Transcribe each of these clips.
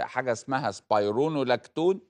حاجه اسمها سبايرونولاكتون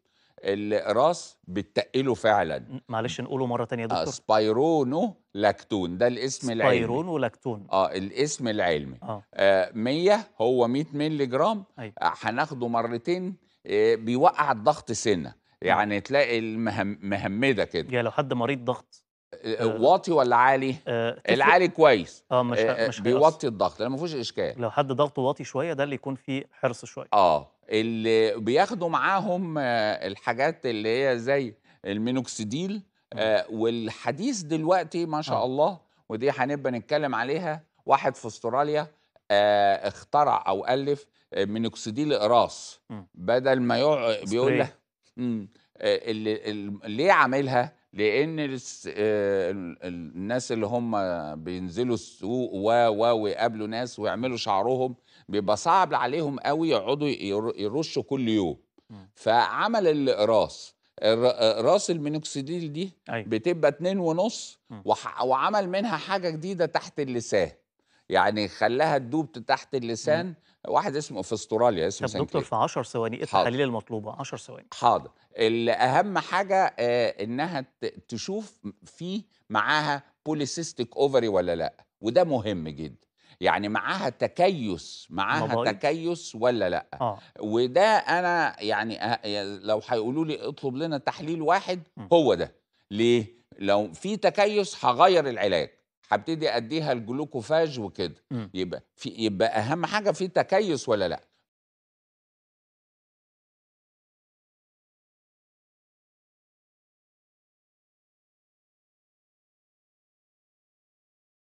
الراس بتقله فعلا معلش نقوله مره تانية يا آه، دكتور سبايرونولاكتون ده الاسم العلمي سبايرونولاكتون اه الاسم العلمي آه. آه 100 هو 100 مللي جرام آه، هناخده آه مرتين آه بيوقع الضغط سنه يعني تلاقي المهمده مهمده كده يعني لو حد مريض ضغط آه، آه، واطي ولا عالي؟ آه العالي كويس اه مش آه، مش بيوطي الضغط لان ما فيهوش اشكال لو حد ضغطه واطي شويه ده اللي يكون فيه حرص شويه اه اللي بياخدوا معاهم الحاجات اللي هي زي المينوكسيديل آه والحديث دلوقتي ما شاء آه. الله ودي هنبقى نتكلم عليها واحد في استراليا آه اخترع او الف مينوكسيديل اقراص بدل ما يقعد بيقول لك اللي ليه عاملها لان آه، الناس اللي هم بينزلوا السوق و و ويقابلوا ناس ويعملوا شعرهم بيبقى صعب عليهم قوي يقعدوا يرشوا كل يوم فعمل الاقراص راس المينوكسيديل دي أيوة. بتبقى اتنين ونص وعمل منها حاجه جديده تحت اللسان يعني خلاها تدوب تحت اللسان واحد اسمه في استراليا اسمه طب دكتور في 10 ثواني ايه التحاليل المطلوبه 10 ثواني حاضر اهم حاجه آه، انها تشوف في معاها بوليسيستيك اوفري ولا لا وده مهم جدا يعني معاها تكيس معاها تكيس ولا لا آه. وده انا يعني آه، لو هيقولوا لي اطلب لنا تحليل واحد م. هو ده ليه لو في تكيس هغير العلاج هبتدي اديها الجلوكوفاج وكده يبقى في يبقى اهم حاجه في تكيس ولا لا